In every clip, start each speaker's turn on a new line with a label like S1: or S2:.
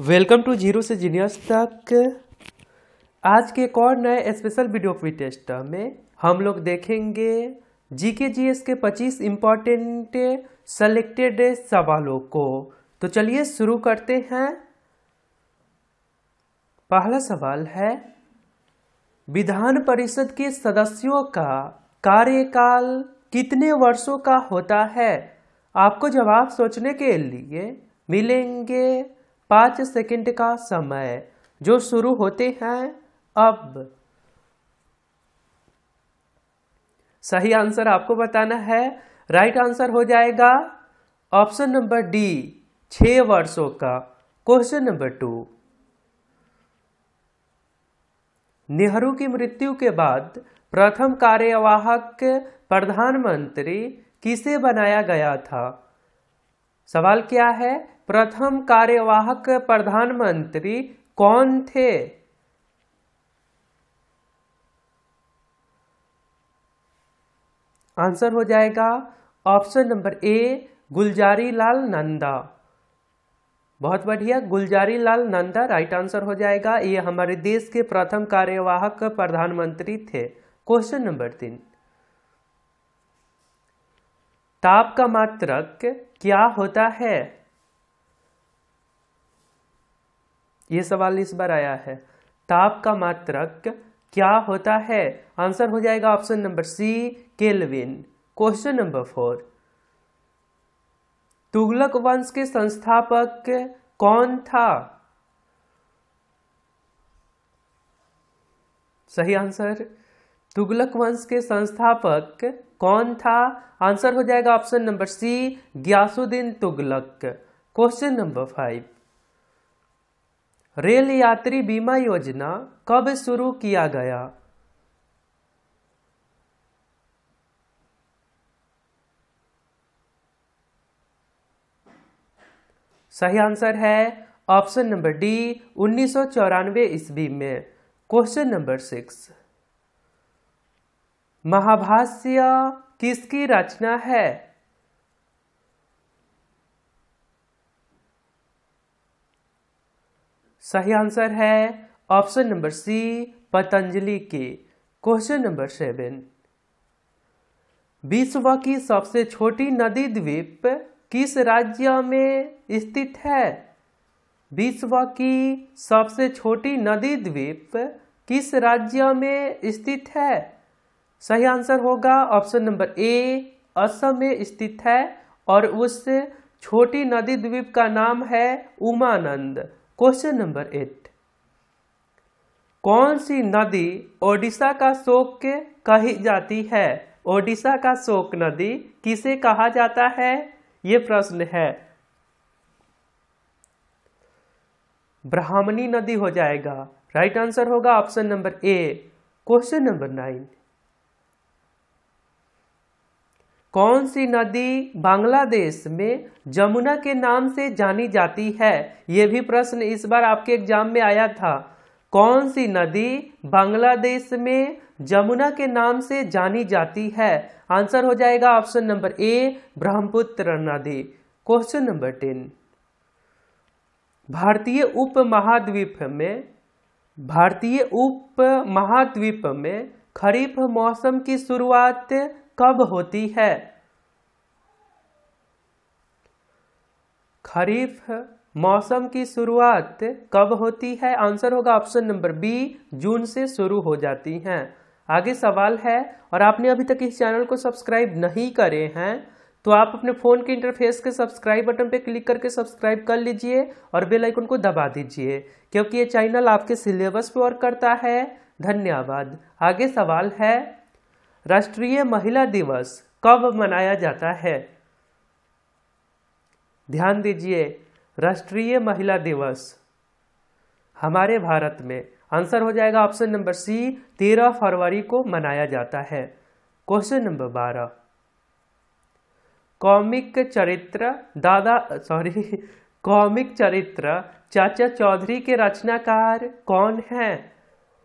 S1: welcome to zero से genius तक आज के एक और नए स्पेशल वीडियो प्री टेस्ट में हम लोग देखेंगे जीके जीएस के 25 इम्पोर्टेंट सेलेक्टेड सवालों को तो चलिए शुरू करते हैं पहला सवाल है विधान परिषद के सदस्यों का कार्यकाल कितने वर्षों का होता है आपको जवाब सोचने के लिए मिलेंगे पाँच सेकंड का समय जो शुरू होते हैं अब सही आंसर आपको बताना है राइट आंसर हो जाएगा ऑप्शन नंबर डी छः वर्षों का क्वेश्चन नंबर टू नेहरू की मृत्यु के बाद प्रथम कार्यवाहक प्रधानमंत्री किसे बनाया गया था सवाल क्या है प्रथम कार्यवाहक प्रधानमंत्री कौन थे आंसर हो जाएगा option number A Gulzari Lal Nanda बहुत बढ़िया गुलजारी लाल नंदा राइट आंसर हो जाएगा ये हमारे देश के प्रथम कार्यवाहक प्रधानमंत्री थे क्वेश्चन नंबर तीन ताप का मात्रक क्या होता है यह सवाल इस बार आया है ताप का मात्रक क्या होता है आंसर हो जाएगा option number C Kelvin question number four Tughlaq वंश के संस्थापक कौन था सही आंसर तुगलक वंश के संस्थापक कौन था आंसर हो जाएगा option number C Ghiyasuddin Tughlaq question number five rail यात्री बीमा योजना कब शुरू किया गया सही आंसर है ऑप्शन नंबर डी उन्नीस सौ ईस्वी में क्वेश्चन नंबर सिक्स महाभाष्य किसकी रचना है सही आंसर है ऑप्शन नंबर सी पतंजलि के क्वेश्चन नंबर सेवन विश्व की सबसे छोटी नदी द्वीप किस राज्य में स्थित है विश्व की सबसे छोटी नदी द्वीप किस राज्य में स्थित है सही आंसर होगा ऑप्शन नंबर ए असम में स्थित है और उस छोटी नदी द्वीप का नाम है उमानंद क्वेश्चन नंबर एट कौन सी नदी ओडिशा का शोक कही जाती है ओडिशा का शोक नदी किसे कहा जाता है ये प्रश्न है ब्राह्मणी नदी हो जाएगा राइट आंसर होगा option number A question number nine कौन सी नदी बांग्लादेश में जमुना के नाम से जानी जाती है ये भी प्रश्न इस बार आपके एग्जाम में आया था कौन सी नदी बांग्लादेश में जमुना के नाम से जानी जाती है आंसर हो जाएगा ऑप्शन नंबर ए ब्रह्मपुत्र नदी क्वेश्चन नंबर टेन भारतीय उप महाद्वीप में भारतीय उप महाद्वीप में खरीफ मौसम की शुरुआत कब होती है खरीफ मौसम की शुरुआत कब होती है आंसर होगा ऑप्शन नंबर बी जून से शुरू हो जाती हैं आगे सवाल है और आपने अभी तक इस चैनल को सब्सक्राइब नहीं करे हैं तो आप अपने फ़ोन के इंटरफेस के सब्सक्राइब बटन पर क्लिक करके सब्सक्राइब कर लीजिए और बेल आइकन को दबा दीजिए क्योंकि ये चैनल आपके सिलेबस पर वर्क करता है धन्यवाद आगे सवाल है राष्ट्रीय महिला दिवस कब मनाया जाता है ध्यान दीजिए राष्ट्रीय महिला दिवस हमारे भारत में आंसर हो जाएगा ऑप्शन नंबर सी तेरह फरवरी को मनाया जाता है क्वेश्चन नंबर बारह कॉमिक चरित्र दादा सॉरी कॉमिक चरित्र चाचा चौधरी के रचनाकार कौन है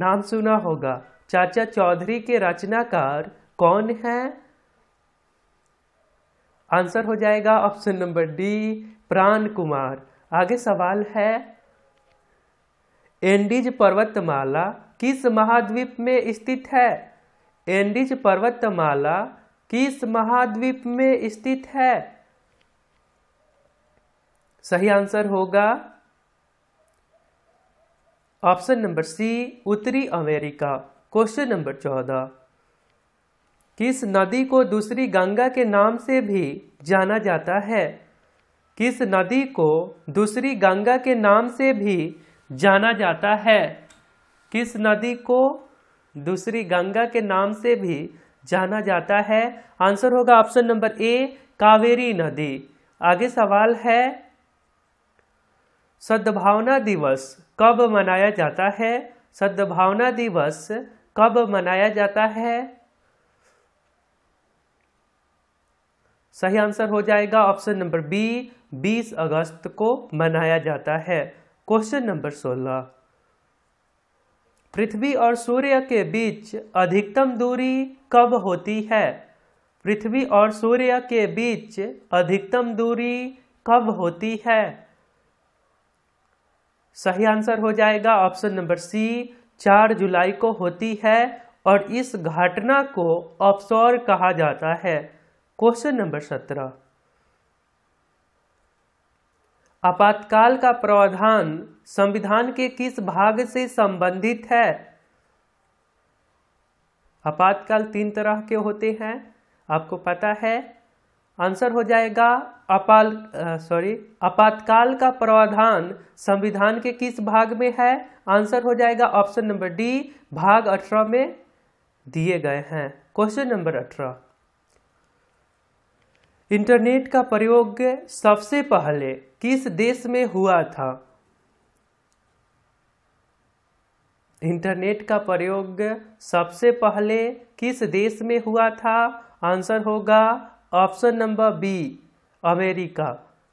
S1: नाम सुना होगा चाचा चौधरी के रचनाकार कौन है आंसर हो जाएगा ऑप्शन नंबर डी प्राण कुमार आगे सवाल है एंडीज पर्वतमाला किस महाद्वीप में स्थित है एंडीज पर्वतमाला किस महाद्वीप में स्थित है सही आंसर होगा ऑप्शन नंबर सी उत्तरी अमेरिका क्वेश्चन नंबर चौदह किस नदी को दूसरी गंगा के नाम से भी जाना जाता है किस नदी को दूसरी गंगा के नाम से भी जाना जाता है किस नदी को दूसरी गंगा के नाम से भी जाना जाता है आंसर होगा ऑप्शन नंबर ए कावेरी नदी आगे सवाल है सद्भावना दिवस कब मनाया जाता है सद्भावना दिवस कब मनाया जाता है सही आंसर हो जाएगा ऑप्शन नंबर बी 20 अगस्त को मनाया जाता है क्वेश्चन नंबर 16 पृथ्वी और सूर्य के बीच अधिकतम दूरी कब होती है पृथ्वी और सूर्य के बीच अधिकतम दूरी कब होती है सही आंसर हो जाएगा ऑप्शन नंबर सी चार जुलाई को होती है और इस घटना को ऑफशोर कहा जाता है क्वेश्चन नंबर सत्रह आपातकाल का प्रावधान संविधान के किस भाग से संबंधित है आपातकाल तीन तरह के होते हैं आपको पता है आंसर हो जाएगा अपाल सॉरी आपातकाल का प्रावधान संविधान के किस भाग में है आंसर हो जाएगा ऑप्शन नंबर डी भाग अठारह में दिए गए हैं क्वेश्चन नंबर अठारह इंटरनेट का प्रयोग सबसे पहले किस देश में हुआ था इंटरनेट का प्रयोग सबसे पहले किस देश में हुआ था आंसर होगा option number B America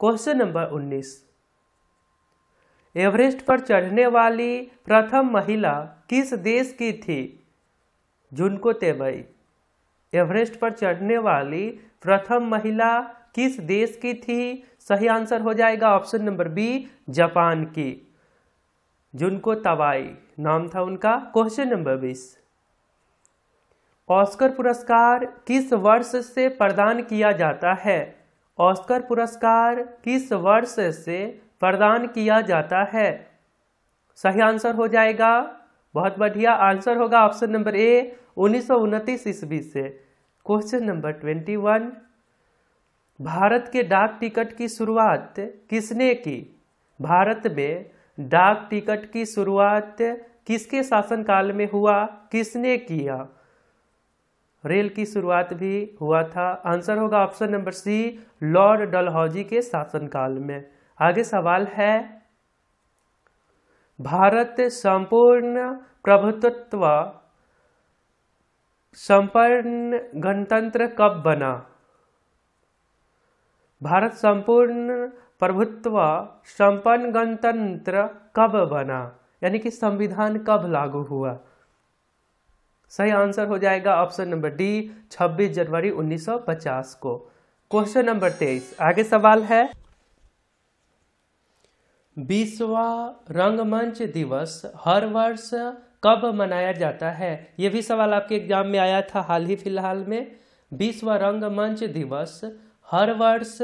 S1: question number 19 Everest पर चढ़ने वाली प्रथम महिला किस देश की थी झुनको तेबई एवरेस्ट पर चढ़ने वाली प्रथम महिला किस देश की थी सही आंसर हो जाएगा ऑप्शन नंबर बी जापान की जुनको तवाई नाम था उनका क्वेश्चन नंबर बीस ऑस्कर पुरस्कार किस वर्ष से प्रदान किया जाता है ऑस्कर पुरस्कार किस वर्ष से प्रदान किया जाता है सही आंसर हो जाएगा बहुत बढ़िया आंसर होगा ऑप्शन नंबर ए उन्नीस ईस्वी से question number twenty one Bharat के डाक टिकट की शुरुआत किसने की भारत में डाक टिकट की शुरुआत किसके शासनकाल में हुआ किसने किया रेल की शुरुआत भी हुआ था आंसर होगा option number C Lord Dalhousie के शासनकाल में आगे सवाल है भारत संपूर्ण प्रभुत्व संपन्न गणतंत्र कब बना भारत संपूर्ण प्रभुत्व संपन्न गणतंत्र कब बना यानी कि संविधान कब लागू हुआ सही आंसर हो जाएगा ऑप्शन नंबर डी 26 जनवरी 1950 को क्वेश्चन नंबर तेईस आगे सवाल है विश्व रंगमंच दिवस हर वर्ष कब मनाया जाता है यह भी सवाल आपके एग्जाम में आया था हाल ही फिलहाल में विश्व रंगमंच दिवस हर वर्ष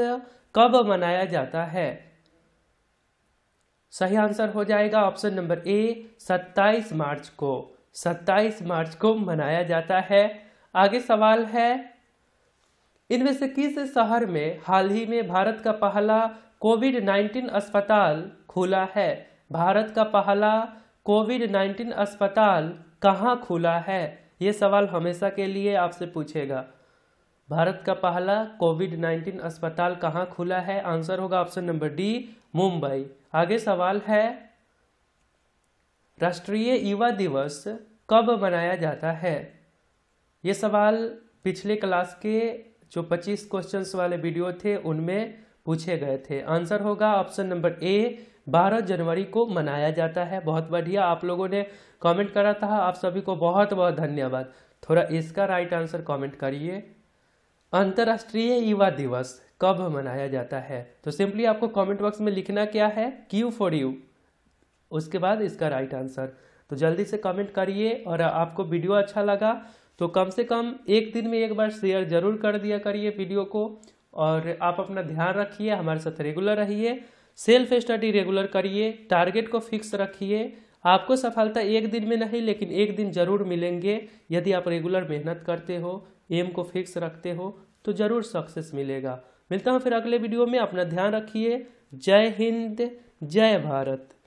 S1: कब मनाया जाता है सही आंसर हो जाएगा ऑप्शन नंबर ए 27 मार्च को सत्ताईस मार्च को मनाया जाता है आगे सवाल है इनमें से किस शहर में हाल ही में भारत का पहला कोविड 19 अस्पताल खुला है भारत का पहला कोविड 19 अस्पताल कहाँ खुला है ये सवाल हमेशा के लिए आपसे पूछेगा भारत का पहला कोविड 19 अस्पताल कहाँ खुला है आंसर होगा ऑप्शन नंबर डी मुंबई आगे सवाल है राष्ट्रीय युवा दिवस कब मनाया जाता है ये सवाल पिछले क्लास के जो 25 क्वेश्चंस वाले वीडियो थे उनमें पूछे गए थे आंसर होगा ऑप्शन नंबर ए 12 जनवरी को मनाया जाता है बहुत बढ़िया आप लोगों ने कमेंट करा था आप सभी को बहुत बहुत धन्यवाद थोड़ा इसका राइट आंसर कमेंट करिए अंतर्राष्ट्रीय युवा दिवस कब मनाया जाता है तो सिंपली आपको कमेंट बॉक्स में लिखना क्या है क्यू फॉर यू उसके बाद इसका राइट आंसर तो जल्दी से कमेंट करिए और आपको वीडियो अच्छा लगा तो कम से कम एक दिन में एक बार शेयर जरूर कर दिया करिए वीडियो को और आप अपना ध्यान रखिए हमारे साथ रेगुलर रहिए सेल्फ स्टडी रेगुलर करिए टारगेट को फिक्स रखिए आपको सफलता एक दिन में नहीं लेकिन एक दिन जरूर मिलेंगे यदि आप रेगुलर मेहनत करते हो एम को फिक्स रखते हो तो ज़रूर सक्सेस मिलेगा मिलता हूँ फिर अगले वीडियो में अपना ध्यान रखिए जय हिंद जय भारत